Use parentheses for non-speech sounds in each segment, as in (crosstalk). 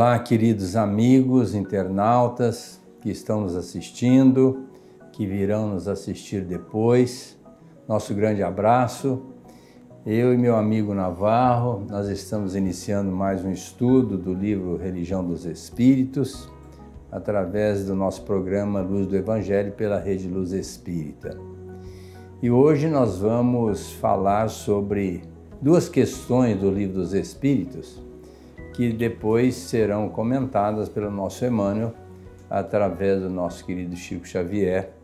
Olá, queridos amigos, internautas que estão nos assistindo, que virão nos assistir depois. Nosso grande abraço. Eu e meu amigo Navarro, nós estamos iniciando mais um estudo do livro Religião dos Espíritos, através do nosso programa Luz do Evangelho pela Rede Luz Espírita. E hoje nós vamos falar sobre duas questões do livro dos Espíritos que depois serão comentadas pelo nosso Emmanuel através do nosso querido Chico Xavier,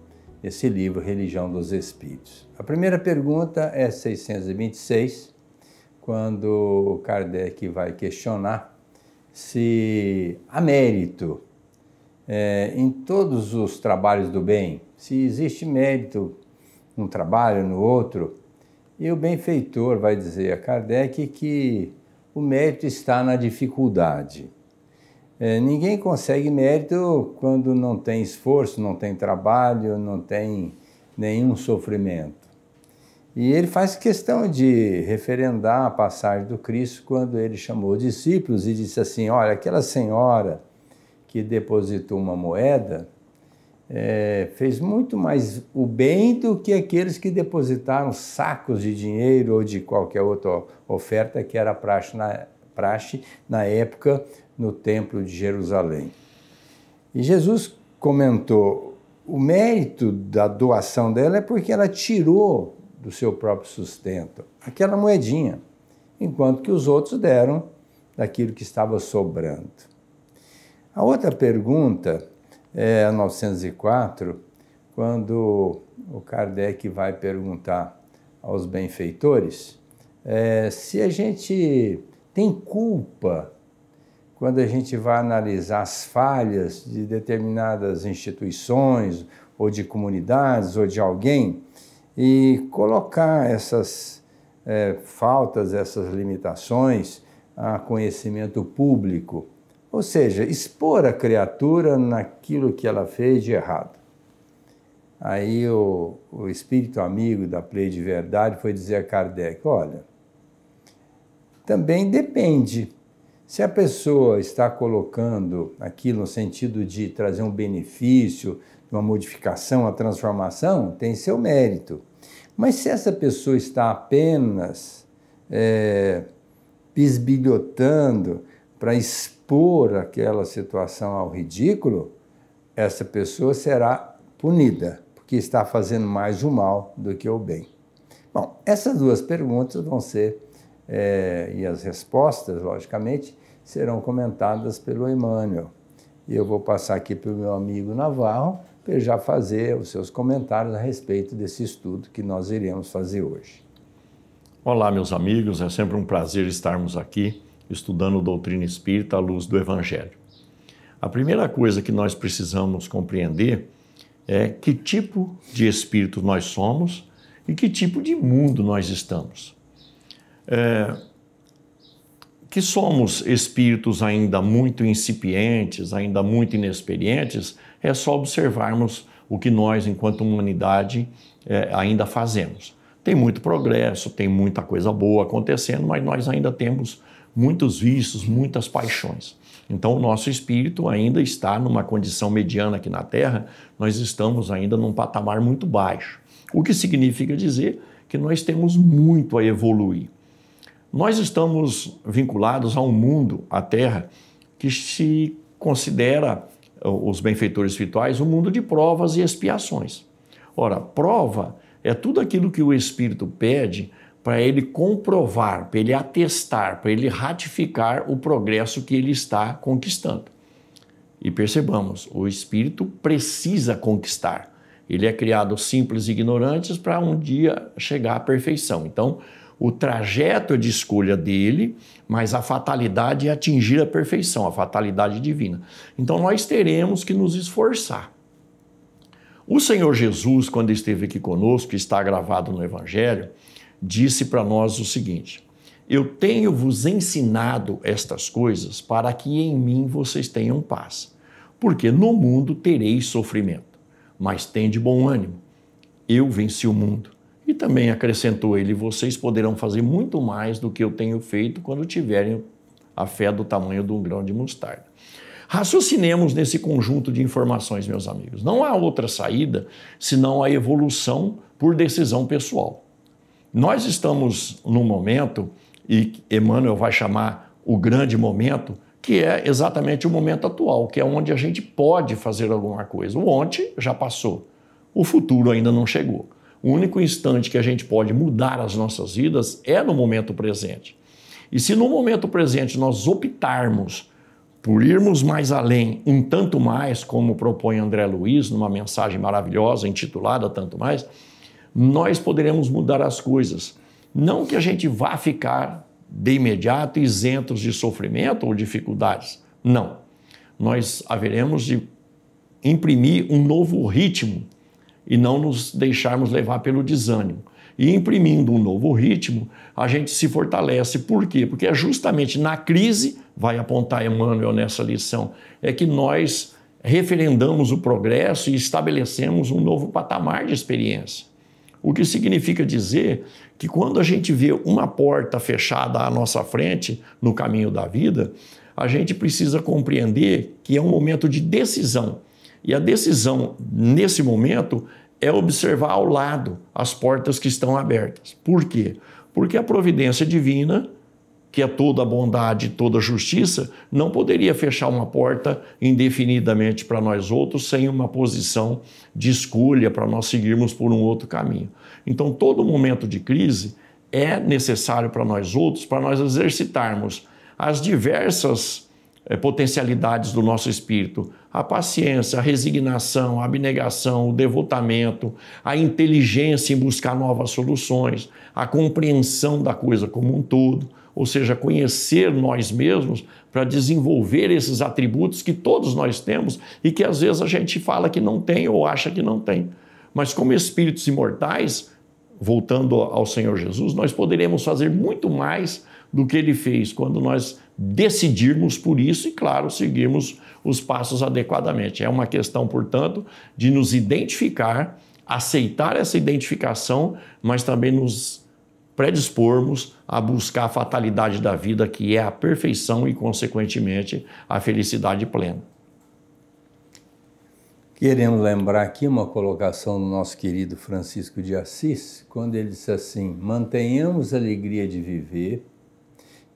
esse livro Religião dos Espíritos. A primeira pergunta é 626, quando Kardec vai questionar se há mérito é, em todos os trabalhos do bem, se existe mérito num trabalho, no outro. E o benfeitor vai dizer a Kardec que o mérito está na dificuldade. É, ninguém consegue mérito quando não tem esforço, não tem trabalho, não tem nenhum sofrimento. E ele faz questão de referendar a passagem do Cristo quando ele chamou os discípulos e disse assim: Olha, aquela senhora que depositou uma moeda, é, fez muito mais o bem do que aqueles que depositaram sacos de dinheiro ou de qualquer outra oferta que era praxe na, praxe na época no Templo de Jerusalém. E Jesus comentou: o mérito da doação dela é porque ela tirou do seu próprio sustento aquela moedinha, enquanto que os outros deram daquilo que estava sobrando. A outra pergunta é 904, quando o Kardec vai perguntar aos benfeitores é, se a gente tem culpa quando a gente vai analisar as falhas de determinadas instituições ou de comunidades ou de alguém e colocar essas é, faltas, essas limitações a conhecimento público. Ou seja, expor a criatura naquilo que ela fez de errado. Aí o, o espírito amigo da Play de Verdade foi dizer a Kardec: olha, também depende. Se a pessoa está colocando aquilo no sentido de trazer um benefício, uma modificação, uma transformação, tem seu mérito. Mas se essa pessoa está apenas é, bisbilhotando para expor, expor aquela situação ao ridículo, essa pessoa será punida, porque está fazendo mais o mal do que o bem. Bom, essas duas perguntas vão ser, é, e as respostas, logicamente, serão comentadas pelo Emmanuel. E eu vou passar aqui para o meu amigo Navarro, para ele já fazer os seus comentários a respeito desse estudo que nós iremos fazer hoje. Olá, meus amigos, é sempre um prazer estarmos aqui estudando doutrina espírita à luz do Evangelho. A primeira coisa que nós precisamos compreender é que tipo de espírito nós somos e que tipo de mundo nós estamos. É, que somos espíritos ainda muito incipientes, ainda muito inexperientes, é só observarmos o que nós, enquanto humanidade, é, ainda fazemos. Tem muito progresso, tem muita coisa boa acontecendo, mas nós ainda temos muitos vícios, muitas paixões. Então, o nosso espírito ainda está numa condição mediana aqui na Terra, nós estamos ainda num patamar muito baixo. O que significa dizer que nós temos muito a evoluir. Nós estamos vinculados a um mundo, a Terra, que se considera, os benfeitores espirituais, um mundo de provas e expiações. Ora, prova é tudo aquilo que o espírito pede para ele comprovar, para ele atestar, para ele ratificar o progresso que ele está conquistando. E percebamos, o espírito precisa conquistar. Ele é criado simples e ignorantes para um dia chegar à perfeição. Então, o trajeto é de escolha dele, mas a fatalidade é atingir a perfeição, a fatalidade divina. Então, nós teremos que nos esforçar. O Senhor Jesus, quando esteve aqui conosco, está gravado no Evangelho, disse para nós o seguinte: Eu tenho-vos ensinado estas coisas para que em mim vocês tenham paz. Porque no mundo tereis sofrimento, mas tende bom ânimo. Eu venci o mundo. E também acrescentou ele: Vocês poderão fazer muito mais do que eu tenho feito quando tiverem a fé do tamanho de um grão de mostarda. Raciocinemos nesse conjunto de informações, meus amigos. Não há outra saída senão a evolução por decisão pessoal. Nós estamos num momento, e Emmanuel vai chamar o grande momento, que é exatamente o momento atual, que é onde a gente pode fazer alguma coisa. O ontem já passou, o futuro ainda não chegou. O único instante que a gente pode mudar as nossas vidas é no momento presente. E se no momento presente nós optarmos por irmos mais além, um tanto mais, como propõe André Luiz numa mensagem maravilhosa intitulada Tanto Mais, nós poderemos mudar as coisas. Não que a gente vá ficar de imediato isentos de sofrimento ou dificuldades. Não. Nós haveremos de imprimir um novo ritmo e não nos deixarmos levar pelo desânimo. E imprimindo um novo ritmo, a gente se fortalece. Por quê? Porque é justamente na crise, vai apontar Emmanuel nessa lição, é que nós referendamos o progresso e estabelecemos um novo patamar de experiência. O que significa dizer que quando a gente vê uma porta fechada à nossa frente no caminho da vida, a gente precisa compreender que é um momento de decisão. E a decisão nesse momento é observar ao lado as portas que estão abertas. Por quê? Porque a providência divina que é toda a bondade, toda a justiça, não poderia fechar uma porta indefinidamente para nós outros sem uma posição de escolha para nós seguirmos por um outro caminho. Então, todo momento de crise é necessário para nós outros, para nós exercitarmos as diversas eh, potencialidades do nosso espírito, a paciência, a resignação, a abnegação, o devotamento, a inteligência em buscar novas soluções, a compreensão da coisa como um todo ou seja, conhecer nós mesmos para desenvolver esses atributos que todos nós temos e que às vezes a gente fala que não tem ou acha que não tem. Mas como espíritos imortais, voltando ao Senhor Jesus, nós poderemos fazer muito mais do que ele fez quando nós decidirmos por isso e, claro, seguirmos os passos adequadamente. É uma questão, portanto, de nos identificar, aceitar essa identificação, mas também nos predispormos a buscar a fatalidade da vida, que é a perfeição e, consequentemente, a felicidade plena. Queremos lembrar aqui uma colocação do nosso querido Francisco de Assis, quando ele disse assim: mantenhamos a alegria de viver,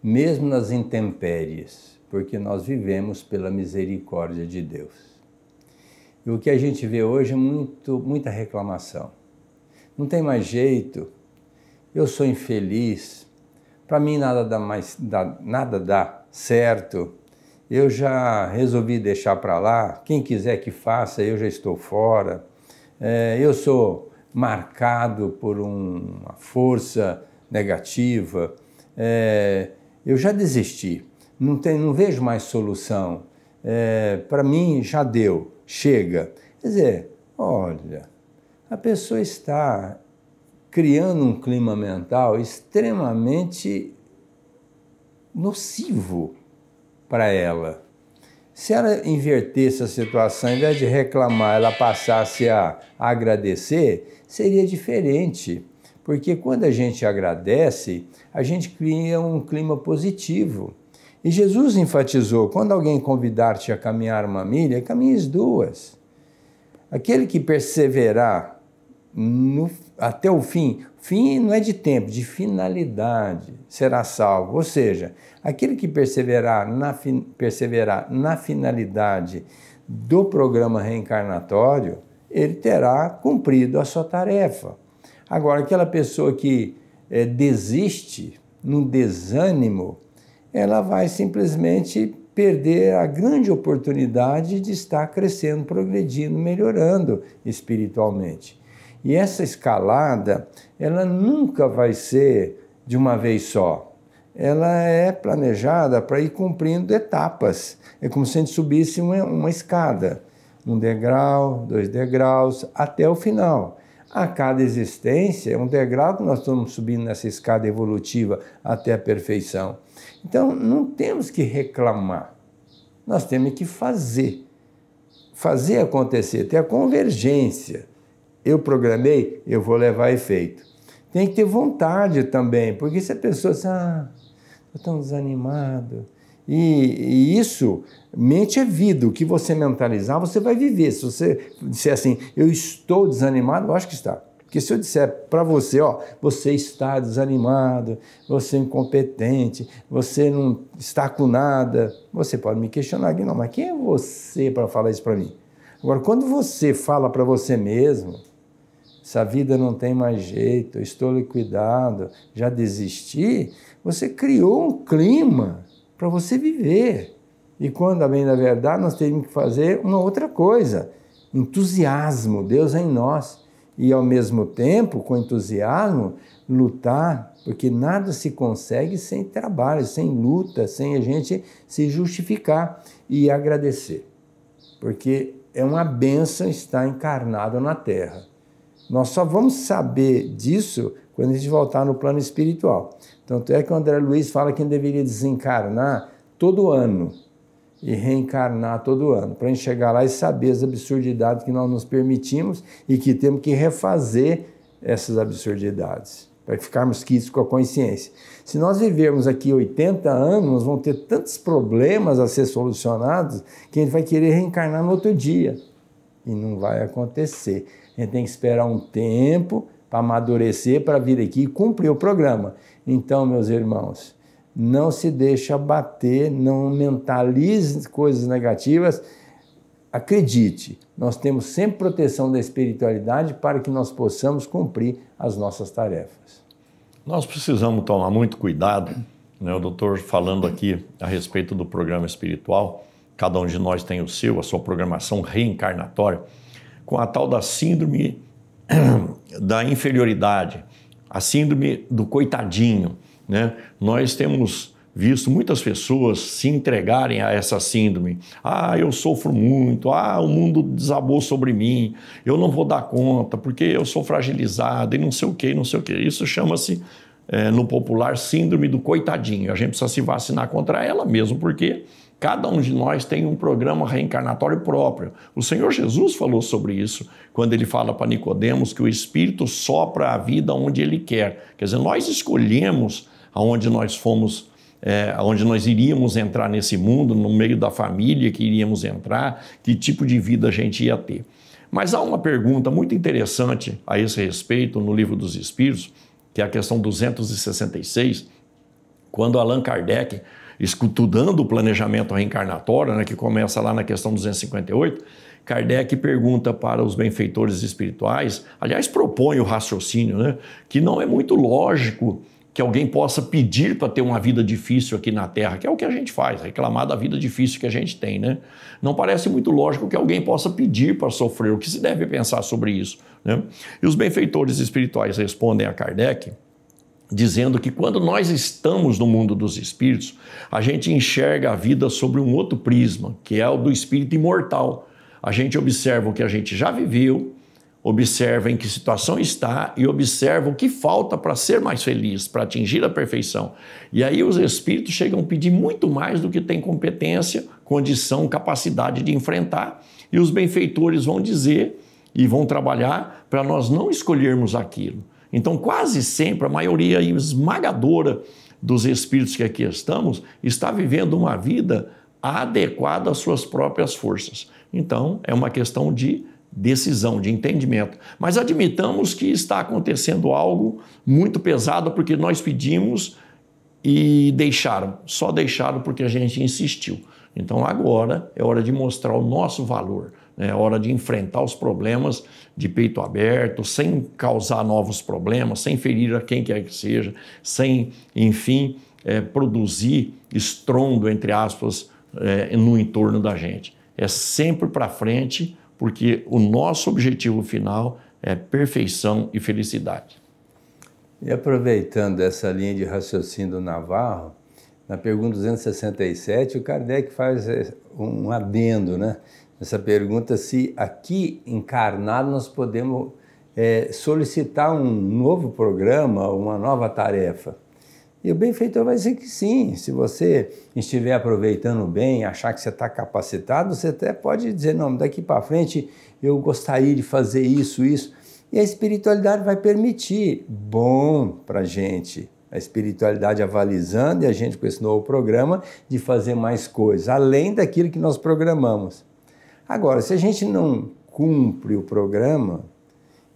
mesmo nas intempéries, porque nós vivemos pela misericórdia de Deus. E o que a gente vê hoje é muito, muita reclamação. Não tem mais jeito, eu sou infeliz, para mim nada dá mais dá, nada dá certo. Eu já resolvi deixar para lá. Quem quiser que faça, eu já estou fora. É, eu sou marcado por um, uma força negativa. É, eu já desisti. Não, tem, não vejo mais solução. É, para mim já deu, chega. Quer dizer, olha, a pessoa está criando um clima mental extremamente nocivo para ela. Se ela invertesse a situação, ao invés de reclamar, ela passasse a agradecer, seria diferente. Porque quando a gente agradece, a gente cria um clima positivo. E Jesus enfatizou: quando alguém convidar-te a caminhar uma milha, caminhes duas. Aquele que perseverar no, até o fim. Fim não é de tempo, de finalidade será salvo. Ou seja, aquele que perseverar na, perseverar na finalidade do programa reencarnatório, ele terá cumprido a sua tarefa. Agora, aquela pessoa que é, desiste num desânimo, ela vai simplesmente perder a grande oportunidade de estar crescendo, progredindo, melhorando espiritualmente. E essa escalada, ela nunca vai ser de uma vez só. Ela é planejada para ir cumprindo etapas. É como se a gente subisse uma, uma escada, um degrau, dois degraus, até o final. A cada existência é um degrau que nós estamos subindo nessa escada evolutiva até a perfeição. Então, não temos que reclamar, nós temos que fazer. Fazer acontecer, ter a convergência eu programei, eu vou levar efeito. Tem que ter vontade também, porque se a pessoa diz, ah, estou tão desanimado. E, e, isso, mente é vida. O que você mentalizar, você vai viver. Se você disser assim, eu estou desanimado, eu acho que está. Porque se eu disser para você, ó, você está desanimado, você é incompetente, você não está com nada, você pode me questionar aqui, não, mas quem é você para falar isso para mim? Agora, quando você fala para você mesmo, essa vida não tem mais jeito, eu estou liquidado, já desisti, você criou um clima para você viver. E quando a bem da verdade, nós temos que fazer uma outra coisa: entusiasmo, Deus é em nós. E ao mesmo tempo, com entusiasmo, lutar, porque nada se consegue sem trabalho, sem luta, sem a gente se justificar e agradecer. Porque é uma bênção estar encarnado na terra. Nós só vamos saber disso quando a gente voltar no plano espiritual. Tanto é que o André Luiz fala que deveria desencarnar todo ano e reencarnar todo ano, para a gente chegar lá e saber as absurdidades que nós nos permitimos e que temos que refazer essas absurdidades, para ficarmos quites com a consciência. Se nós vivermos aqui 80 anos, nós vamos ter tantos problemas a ser solucionados que a gente vai querer reencarnar no outro dia. E não vai acontecer. A gente tem que esperar um tempo para amadurecer, para vir aqui e cumprir o programa. Então, meus irmãos, não se deixe abater, não mentalize coisas negativas. Acredite, nós temos sempre proteção da espiritualidade para que nós possamos cumprir as nossas tarefas. Nós precisamos tomar muito cuidado, né? o doutor falando aqui a respeito do programa espiritual, cada um de nós tem o seu, a sua programação reencarnatória com a tal da síndrome (clears throat) da inferioridade, a síndrome do coitadinho. Né? Nós temos visto muitas pessoas se entregarem a essa síndrome. Ah, eu sofro muito, ah, o mundo desabou sobre mim, eu não vou dar conta porque eu sou fragilizado e não sei o que, não sei o que. Isso chama-se, é, no popular, síndrome do coitadinho. A gente precisa se vacinar contra ela mesmo, porque Cada um de nós tem um programa reencarnatório próprio. O Senhor Jesus falou sobre isso quando ele fala para Nicodemos que o Espírito sopra a vida onde ele quer. Quer dizer, nós escolhemos aonde nós fomos, é, aonde nós iríamos entrar nesse mundo, no meio da família que iríamos entrar, que tipo de vida a gente ia ter. Mas há uma pergunta muito interessante a esse respeito no livro dos Espíritos, que é a questão 266, quando Allan Kardec estudando o planejamento reencarnatório, né, que começa lá na questão 258, Kardec pergunta para os benfeitores espirituais, aliás, propõe o raciocínio, né, que não é muito lógico que alguém possa pedir para ter uma vida difícil aqui na Terra, que é o que a gente faz, reclamar da vida difícil que a gente tem, né? Não parece muito lógico que alguém possa pedir para sofrer. O que se deve pensar sobre isso? Né? E os benfeitores espirituais respondem a Kardec dizendo que quando nós estamos no mundo dos espíritos, a gente enxerga a vida sobre um outro prisma, que é o do espírito imortal. A gente observa o que a gente já viveu, observa em que situação está e observa o que falta para ser mais feliz, para atingir a perfeição. E aí os espíritos chegam a pedir muito mais do que tem competência, condição, capacidade de enfrentar, e os benfeitores vão dizer e vão trabalhar para nós não escolhermos aquilo. Então, quase sempre, a maioria esmagadora dos espíritos que aqui estamos está vivendo uma vida adequada às suas próprias forças. Então, é uma questão de decisão, de entendimento. Mas admitamos que está acontecendo algo muito pesado porque nós pedimos e deixaram, só deixaram porque a gente insistiu. Então agora é hora de mostrar o nosso valor, é hora de enfrentar os problemas de peito aberto, sem causar novos problemas, sem ferir a quem quer que seja, sem, enfim, é, produzir estrondo, entre aspas, é, no entorno da gente. É sempre para frente, porque o nosso objetivo final é perfeição e felicidade. E aproveitando essa linha de raciocínio do Navarro, na pergunta 267, o Kardec faz é, um adendo, né? essa pergunta se aqui encarnado nós podemos é, solicitar um novo programa, uma nova tarefa. E o benfeitor vai dizer que sim. Se você estiver aproveitando bem, achar que você está capacitado, você até pode dizer: não, daqui para frente eu gostaria de fazer isso, isso. E a espiritualidade vai permitir. Bom para a gente. A espiritualidade avalizando e a gente com esse novo programa de fazer mais coisas, além daquilo que nós programamos. Agora, se a gente não cumpre o programa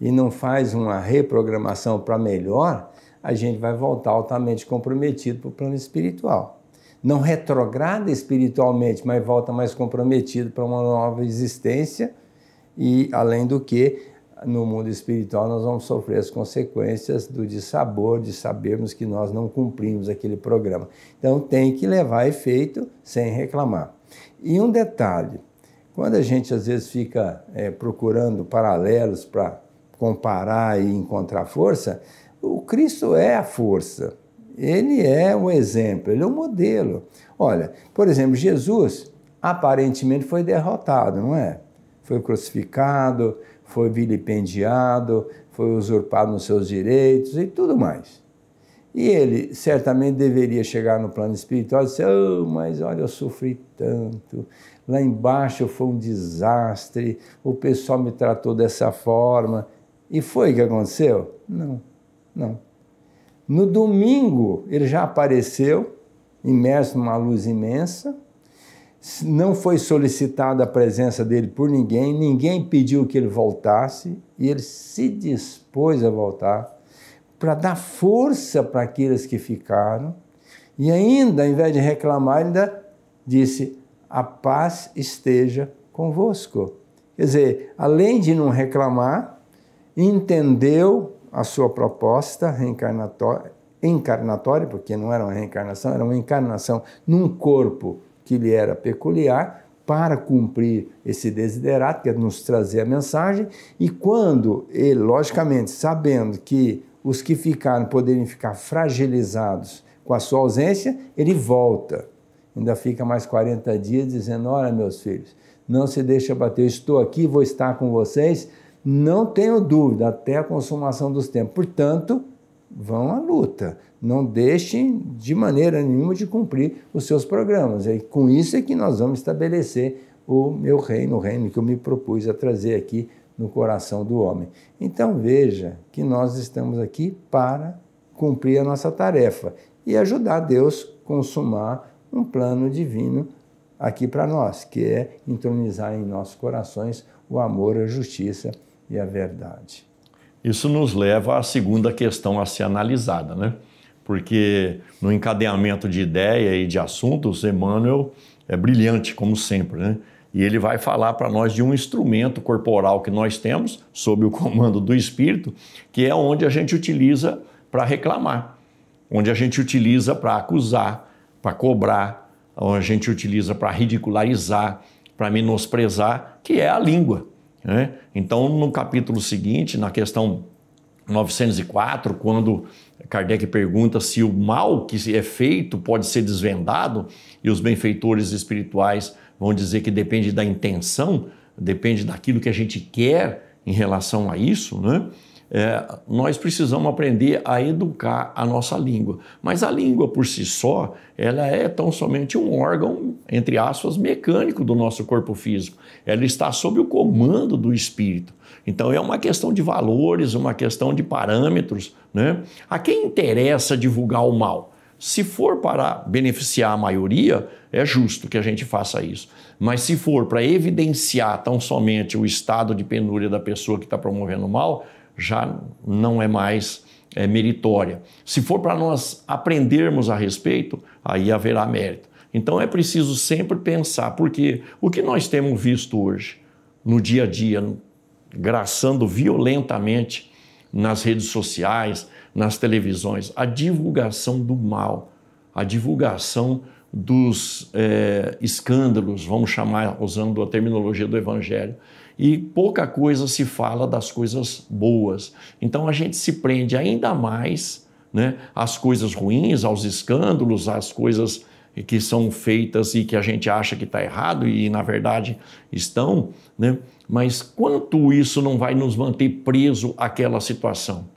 e não faz uma reprogramação para melhor, a gente vai voltar altamente comprometido para o plano espiritual. Não retrograda espiritualmente, mas volta mais comprometido para uma nova existência e, além do que, no mundo espiritual nós vamos sofrer as consequências do dissabor de sabermos que nós não cumprimos aquele programa. Então tem que levar efeito sem reclamar. E um detalhe, quando a gente às vezes fica é, procurando paralelos para comparar e encontrar força, o Cristo é a força. Ele é o exemplo, ele é o modelo. Olha, por exemplo, Jesus aparentemente foi derrotado, não é? Foi crucificado, foi vilipendiado, foi usurpado nos seus direitos e tudo mais. E ele certamente deveria chegar no plano espiritual e dizer: oh, mas olha, eu sofri tanto, lá embaixo foi um desastre, o pessoal me tratou dessa forma. E foi o que aconteceu? Não, não. No domingo, ele já apareceu, imerso numa luz imensa. Não foi solicitada a presença dele por ninguém, ninguém pediu que ele voltasse e ele se dispôs a voltar para dar força para aqueles que ficaram. E ainda, ao invés de reclamar, ainda disse: a paz esteja convosco. Quer dizer, além de não reclamar, entendeu a sua proposta reencarnatória, encarnatória, porque não era uma reencarnação, era uma encarnação num corpo que lhe era peculiar, para cumprir esse desiderato, que é nos trazer a mensagem, e quando ele, logicamente, sabendo que os que ficaram poderiam ficar fragilizados com a sua ausência, ele volta ainda fica mais 40 dias dizendo: Olha, meus filhos, não se deixe abater, estou aqui, vou estar com vocês, não tenho dúvida, até a consumação dos tempos. Portanto, vão à luta, não deixem de maneira nenhuma de cumprir os seus programas. E é com isso é que nós vamos estabelecer o meu reino, o reino que eu me propus a trazer aqui no coração do homem. Então veja que nós estamos aqui para cumprir a nossa tarefa e ajudar Deus a consumar um plano divino aqui para nós, que é entronizar em nossos corações o amor, a justiça e a verdade. Isso nos leva à segunda questão a ser analisada, né? Porque no encadeamento de ideia e de assuntos, Emmanuel é brilhante, como sempre, né? E ele vai falar para nós de um instrumento corporal que nós temos, sob o (laughs) comando do Espírito, que é onde a gente utiliza para reclamar, onde a gente utiliza para acusar, para cobrar, a gente utiliza para ridicularizar, para menosprezar, que é a língua. Né? Então, no capítulo seguinte, na questão 904, quando Kardec pergunta se o mal que é feito pode ser desvendado, e os benfeitores espirituais vão dizer que depende da intenção, depende daquilo que a gente quer em relação a isso, né? é, nós precisamos aprender a educar a nossa língua. Mas a língua por si só, ela é tão somente um órgão, entre aspas, mecânico do nosso corpo físico. Ela está sob o comando do espírito. Então é uma questão de valores, uma questão de parâmetros. Né? A quem interessa divulgar o mal? Se for para beneficiar a maioria, é justo que a gente faça isso. Mas se for para evidenciar tão somente o estado de penúria da pessoa que está promovendo o mal, já não é mais é, meritória. Se for para nós aprendermos a respeito, aí haverá mérito. Então é preciso sempre pensar, porque o que nós temos visto hoje, no dia a dia, graçando violentamente nas redes sociais, nas televisões, a divulgação do mal, a divulgação dos é, escândalos, vamos chamar, usando a terminologia do Evangelho e pouca coisa se fala das coisas boas. Então a gente se prende ainda mais né, às coisas ruins, aos escândalos, às coisas que são feitas e que a gente acha que está errado e na verdade estão, né? Mas quanto isso não vai nos manter preso àquela situação?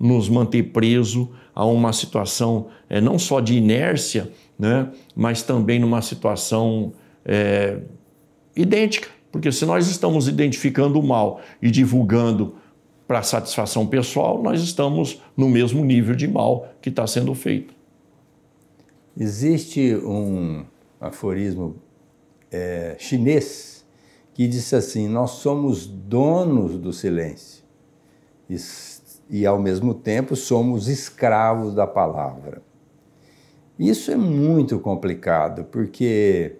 Nos manter preso a uma situação é, não só de inércia, né? Mas também numa situação é, idêntica. Porque se nós estamos identificando o mal e divulgando para satisfação pessoal, nós estamos no mesmo nível de mal que está sendo feito. Existe um aforismo é, chinês que diz assim: Nós somos donos do silêncio e, e, ao mesmo tempo, somos escravos da palavra. Isso é muito complicado, porque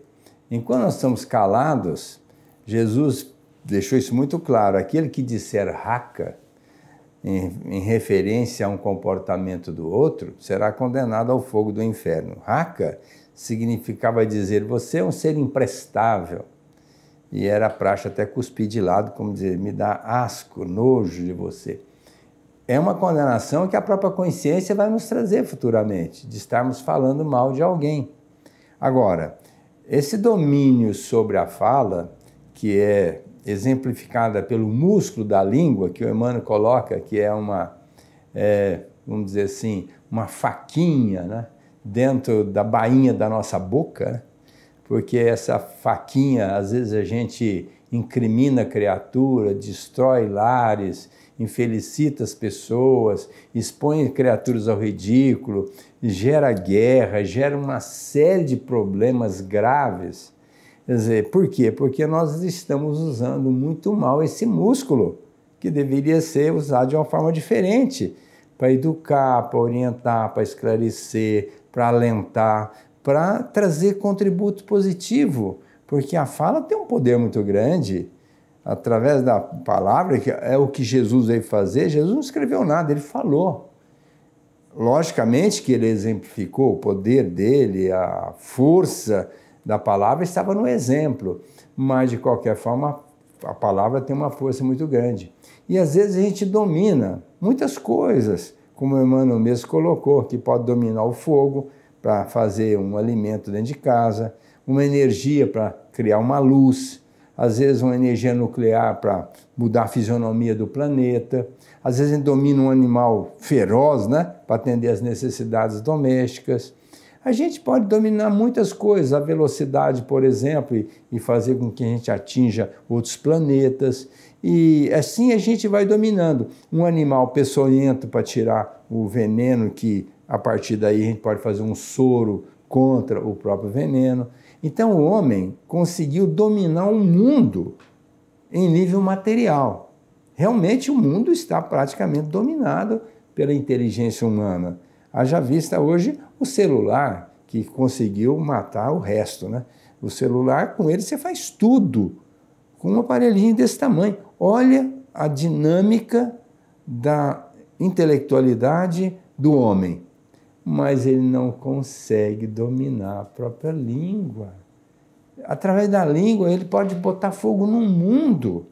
enquanto nós estamos calados, Jesus deixou isso muito claro. Aquele que disser raca, em, em, referência a um comportamento do outro, será condenado ao fogo do inferno. Raca significava dizer você é um ser imprestável. E era praxe até cuspir de lado, como dizer, me dá asco, nojo de você. É uma condenação que a própria consciência vai nos trazer futuramente, de estarmos falando mal de alguém. Agora, esse domínio sobre a fala que é exemplificada pelo músculo da língua, que o Emmanuel coloca, que é uma, é, vamos dizer assim, uma faquinha né? dentro da bainha da nossa boca, né? porque essa faquinha, às vezes a gente incrimina a criatura, destrói lares, infelicita as pessoas, expõe criaturas ao ridículo, gera guerra, gera uma série de problemas graves Quer dizer, por quê? Porque nós estamos usando muito mal esse músculo, que deveria ser usado de uma forma diferente para educar, para orientar, para esclarecer, para alentar, para trazer contributo positivo, porque a fala tem um poder muito grande. Através da palavra, que é o que Jesus veio fazer, Jesus não escreveu nada, ele falou. Logicamente que ele exemplificou o poder dele, a força, da palavra estava no exemplo, mas de qualquer forma a palavra tem uma força muito grande. E às vezes a gente domina muitas coisas, como o Emmanuel mesmo colocou, que pode dominar o fogo para fazer um alimento dentro de casa, uma energia para criar uma luz, às vezes uma energia nuclear para mudar a fisionomia do planeta, às vezes a gente domina um animal feroz né, para atender às necessidades domésticas, a gente pode dominar muitas coisas, a velocidade, por exemplo, e, fazer com que a gente atinja outros planetas. E assim a gente vai dominando. Um animal peçonhento para tirar o veneno, que a partir daí a gente pode fazer um soro contra o próprio veneno. Então o homem conseguiu dominar o mundo em nível material. Realmente o mundo está praticamente dominado pela inteligência humana. Haja vista hoje o celular que conseguiu matar o resto, né? O celular, com ele você faz tudo, com um aparelhinho desse tamanho. Olha a dinâmica da intelectualidade do homem, mas ele não consegue dominar a própria língua. Através da língua, ele pode botar fogo no mundo,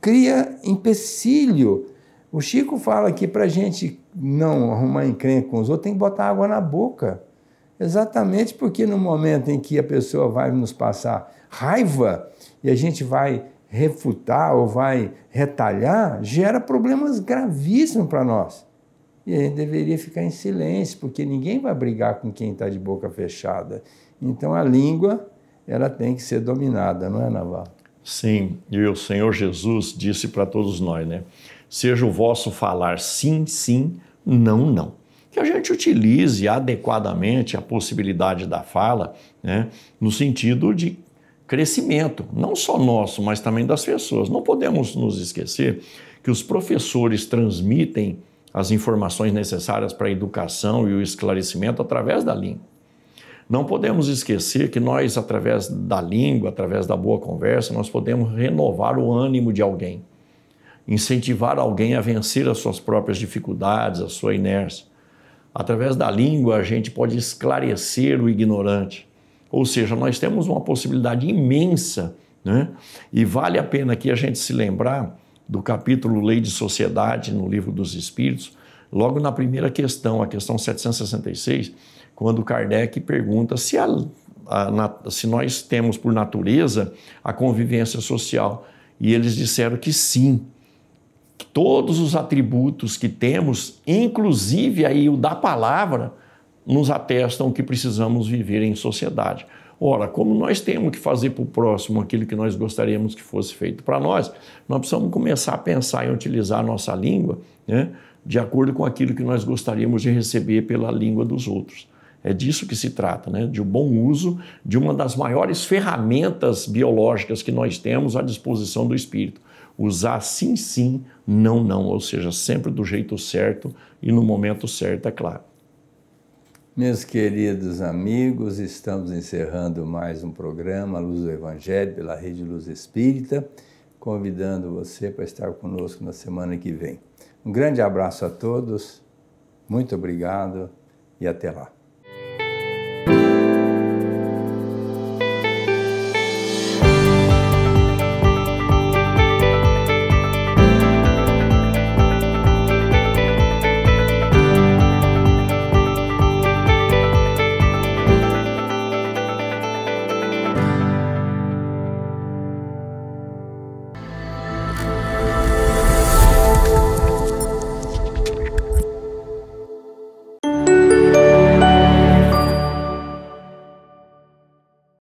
cria empecilho o Chico fala que para a gente não arrumar encrenca com os outros, tem que botar água na boca. Exatamente porque no momento em que a pessoa vai nos passar raiva e a gente vai refutar ou vai retalhar, gera problemas gravíssimos para nós. E a gente deveria ficar em silêncio, porque ninguém vai brigar com quem está de boca fechada. Então a língua ela tem que ser dominada, não é, Naval? Sim, e o Senhor Jesus disse para todos nós, né? seja o vosso falar sim, sim, não, não. Que a gente utilize adequadamente a possibilidade da fala, né, no sentido de crescimento, não só nosso, mas também das pessoas. Não podemos nos esquecer que os professores transmitem as informações necessárias para a educação e o esclarecimento através da língua. Não podemos esquecer que nós, através da língua, através da boa conversa, nós podemos renovar o ânimo de alguém incentivar alguém a vencer as suas próprias dificuldades, a sua inércia. Através da língua, a gente pode esclarecer o ignorante. Ou seja, nós temos uma possibilidade imensa, né? e vale a pena aqui a gente se lembrar do capítulo Lei de Sociedade no Livro dos Espíritos, logo na primeira questão, a questão 766, quando Kardec pergunta se, a, a, na, se nós temos por natureza a convivência social. E eles disseram que sim todos os atributos que temos, inclusive aí o da palavra, nos atestam que precisamos viver em sociedade. Ora, como nós temos que fazer para o próximo aquilo que nós gostaríamos que fosse feito para nós, nós precisamos começar a pensar em utilizar a nossa língua né, de acordo com aquilo que nós gostaríamos de receber pela língua dos outros. É disso que se trata, né? de um bom uso de uma das maiores ferramentas biológicas que nós temos à disposição do espírito, usar sim, sim, não, não, ou seja, sempre do jeito certo e no momento certo, é claro. Meus queridos amigos, estamos encerrando mais um programa Luz do Evangelho pela Rede Luz Espírita, convidando você para estar conosco na semana que vem. Um grande abraço a todos, muito obrigado e até lá.